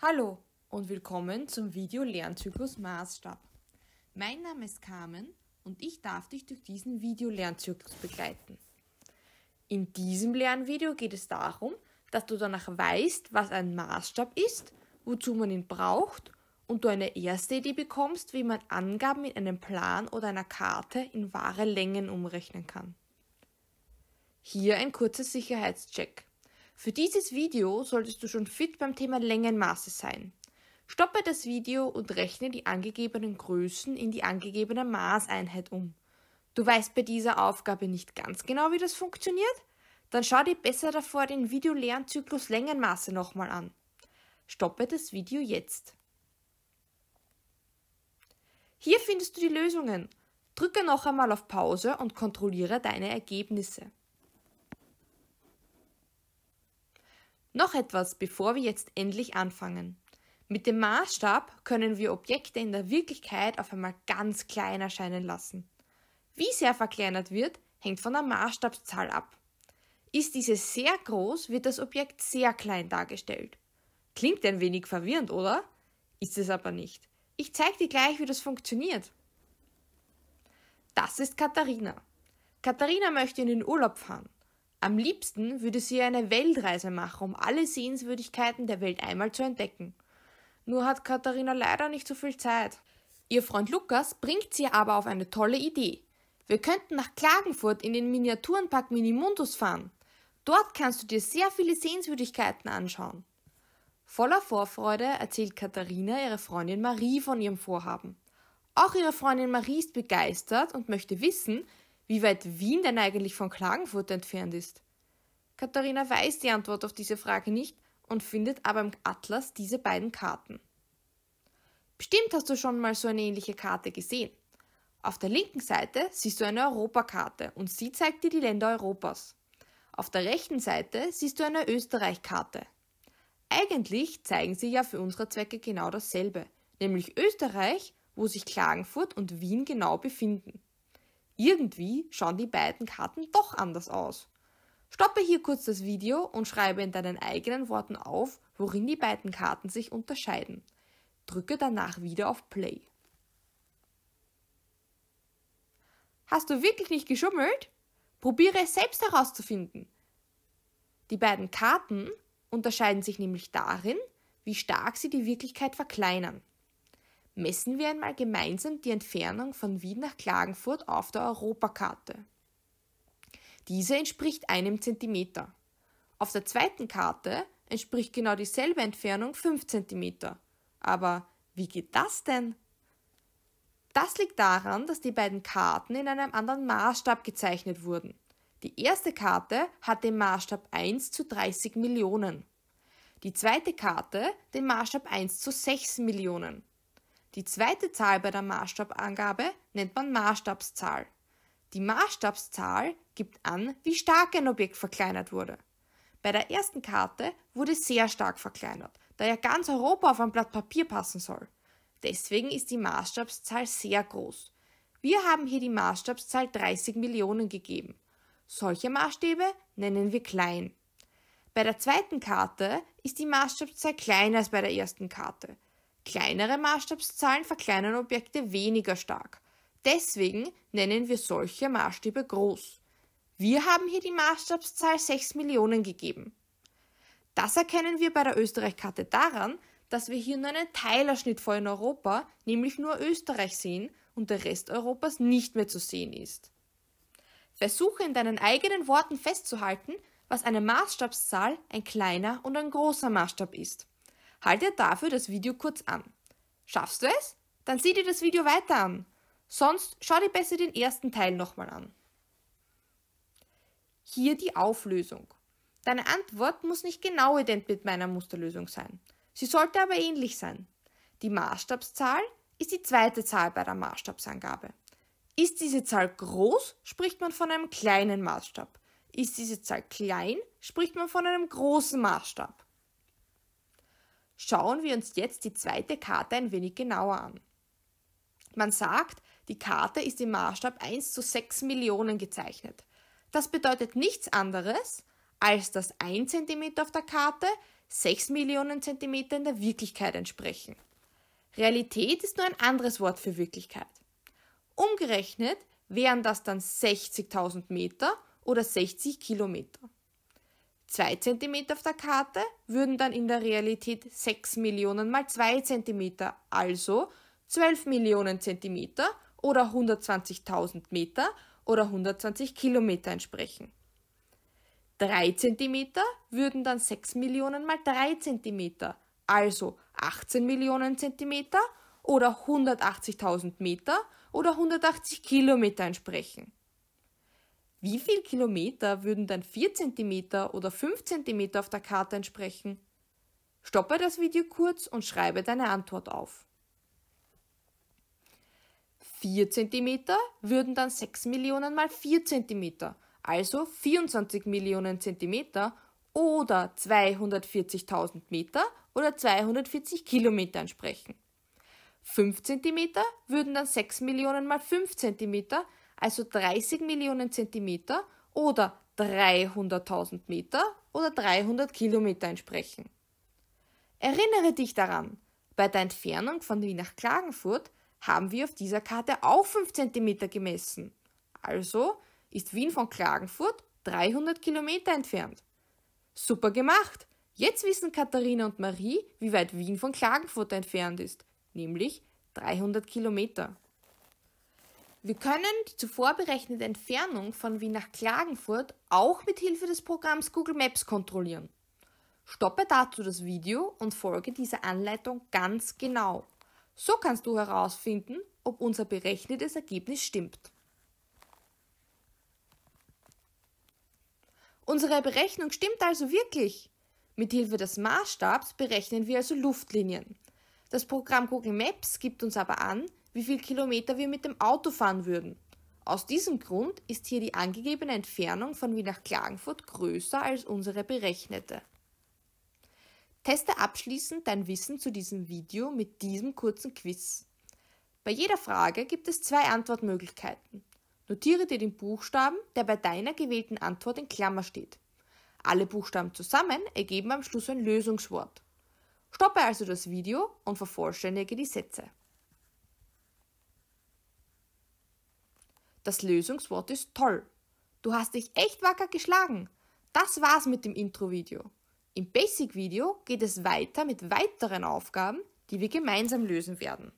Hallo und willkommen zum Video Lernzyklus Maßstab. Mein Name ist Carmen und ich darf dich durch diesen Video Lernzyklus begleiten. In diesem Lernvideo geht es darum, dass du danach weißt, was ein Maßstab ist, wozu man ihn braucht und du eine erste Idee bekommst, wie man Angaben in einem Plan oder einer Karte in wahre Längen umrechnen kann. Hier ein kurzer Sicherheitscheck. Für dieses Video solltest du schon fit beim Thema Längenmaße sein. Stoppe das Video und rechne die angegebenen Größen in die angegebene Maßeinheit um. Du weißt bei dieser Aufgabe nicht ganz genau, wie das funktioniert? Dann schau dir besser davor den Videolernzyklus Längenmaße nochmal an. Stoppe das Video jetzt. Hier findest du die Lösungen. Drücke noch einmal auf Pause und kontrolliere deine Ergebnisse. Noch etwas, bevor wir jetzt endlich anfangen. Mit dem Maßstab können wir Objekte in der Wirklichkeit auf einmal ganz klein erscheinen lassen. Wie sehr verkleinert wird, hängt von der Maßstabszahl ab. Ist diese sehr groß, wird das Objekt sehr klein dargestellt. Klingt ein wenig verwirrend, oder? Ist es aber nicht. Ich zeige dir gleich, wie das funktioniert. Das ist Katharina. Katharina möchte in den Urlaub fahren. Am liebsten würde sie eine Weltreise machen, um alle Sehenswürdigkeiten der Welt einmal zu entdecken. Nur hat Katharina leider nicht so viel Zeit. Ihr Freund Lukas bringt sie aber auf eine tolle Idee. Wir könnten nach Klagenfurt in den Miniaturenpark Minimundus fahren. Dort kannst du dir sehr viele Sehenswürdigkeiten anschauen. Voller Vorfreude erzählt Katharina ihrer Freundin Marie von ihrem Vorhaben. Auch ihre Freundin Marie ist begeistert und möchte wissen, wie weit Wien denn eigentlich von Klagenfurt entfernt ist. Katharina weiß die Antwort auf diese Frage nicht und findet aber im Atlas diese beiden Karten. Bestimmt hast du schon mal so eine ähnliche Karte gesehen. Auf der linken Seite siehst du eine Europakarte und sie zeigt dir die Länder Europas. Auf der rechten Seite siehst du eine Österreich-Karte. Eigentlich zeigen sie ja für unsere Zwecke genau dasselbe, nämlich Österreich, wo sich Klagenfurt und Wien genau befinden. Irgendwie schauen die beiden Karten doch anders aus. Stoppe hier kurz das Video und schreibe in deinen eigenen Worten auf, worin die beiden Karten sich unterscheiden. Drücke danach wieder auf Play. Hast du wirklich nicht geschummelt? Probiere es selbst herauszufinden. Die beiden Karten unterscheiden sich nämlich darin, wie stark sie die Wirklichkeit verkleinern messen wir einmal gemeinsam die Entfernung von Wien nach Klagenfurt auf der Europakarte. Diese entspricht einem Zentimeter. Auf der zweiten Karte entspricht genau dieselbe Entfernung 5 cm. Aber wie geht das denn? Das liegt daran, dass die beiden Karten in einem anderen Maßstab gezeichnet wurden. Die erste Karte hat den Maßstab 1 zu 30 Millionen. Die zweite Karte den Maßstab 1 zu 6 Millionen. Die zweite Zahl bei der Maßstabangabe nennt man Maßstabszahl. Die Maßstabszahl gibt an, wie stark ein Objekt verkleinert wurde. Bei der ersten Karte wurde sehr stark verkleinert, da ja ganz Europa auf ein Blatt Papier passen soll. Deswegen ist die Maßstabszahl sehr groß. Wir haben hier die Maßstabszahl 30 Millionen gegeben. Solche Maßstäbe nennen wir klein. Bei der zweiten Karte ist die Maßstabszahl kleiner als bei der ersten Karte. Kleinere Maßstabszahlen verkleinern Objekte weniger stark. Deswegen nennen wir solche Maßstäbe groß. Wir haben hier die Maßstabszahl 6 Millionen gegeben. Das erkennen wir bei der Österreich-Karte daran, dass wir hier nur einen Teilerschnitt vor in Europa, nämlich nur Österreich sehen und der Rest Europas nicht mehr zu sehen ist. Versuche in deinen eigenen Worten festzuhalten, was eine Maßstabszahl, ein kleiner und ein großer Maßstab ist. Halte dafür das Video kurz an. Schaffst du es? Dann sieh dir das Video weiter an. Sonst schau dir besser den ersten Teil nochmal an. Hier die Auflösung. Deine Antwort muss nicht genau ident mit meiner Musterlösung sein. Sie sollte aber ähnlich sein. Die Maßstabszahl ist die zweite Zahl bei der Maßstabsangabe. Ist diese Zahl groß, spricht man von einem kleinen Maßstab. Ist diese Zahl klein, spricht man von einem großen Maßstab. Schauen wir uns jetzt die zweite Karte ein wenig genauer an. Man sagt, die Karte ist im Maßstab 1 zu 6 Millionen gezeichnet. Das bedeutet nichts anderes, als dass 1 cm auf der Karte 6 Millionen Zentimeter in der Wirklichkeit entsprechen. Realität ist nur ein anderes Wort für Wirklichkeit. Umgerechnet wären das dann 60.000 Meter oder 60 Kilometer. 2 cm auf der Karte würden dann in der Realität 6 Millionen mal 2 cm, also 12 Millionen Zentimeter oder 120.000 Meter oder 120 Kilometer entsprechen. 3 cm würden dann 6 Millionen mal 3 cm, also 18 Millionen Zentimeter oder 180.000 Meter oder 180 Kilometer entsprechen. Wie viel Kilometer würden dann 4 cm oder 5 cm auf der Karte entsprechen? Stoppe das Video kurz und schreibe deine Antwort auf. 4 cm würden dann 6 Millionen mal 4 cm, also 24 Millionen cm oder 240.000 Meter oder 240 Kilometer entsprechen. 5 cm würden dann 6 Millionen mal 5 cm, also 30 Millionen Zentimeter oder 300.000 Meter oder 300 Kilometer entsprechen. Erinnere dich daran, bei der Entfernung von Wien nach Klagenfurt haben wir auf dieser Karte auch 5 cm gemessen. Also ist Wien von Klagenfurt 300 Kilometer entfernt. Super gemacht! Jetzt wissen Katharina und Marie, wie weit Wien von Klagenfurt entfernt ist, nämlich 300 Kilometer. Wir können die zuvor berechnete Entfernung von Wien nach Klagenfurt auch mit Hilfe des Programms Google Maps kontrollieren. Stoppe dazu das Video und folge dieser Anleitung ganz genau. So kannst du herausfinden, ob unser berechnetes Ergebnis stimmt. Unsere Berechnung stimmt also wirklich. Mit Hilfe des Maßstabs berechnen wir also Luftlinien. Das Programm Google Maps gibt uns aber an, wie viel Kilometer wir mit dem Auto fahren würden. Aus diesem Grund ist hier die angegebene Entfernung von Wien nach Klagenfurt größer als unsere berechnete. Teste abschließend dein Wissen zu diesem Video mit diesem kurzen Quiz. Bei jeder Frage gibt es zwei Antwortmöglichkeiten. Notiere dir den Buchstaben, der bei deiner gewählten Antwort in Klammer steht. Alle Buchstaben zusammen ergeben am Schluss ein Lösungswort. Stoppe also das Video und vervollständige die Sätze. Das Lösungswort ist toll. Du hast dich echt wacker geschlagen. Das war's mit dem Intro-Video. Im Basic-Video geht es weiter mit weiteren Aufgaben, die wir gemeinsam lösen werden.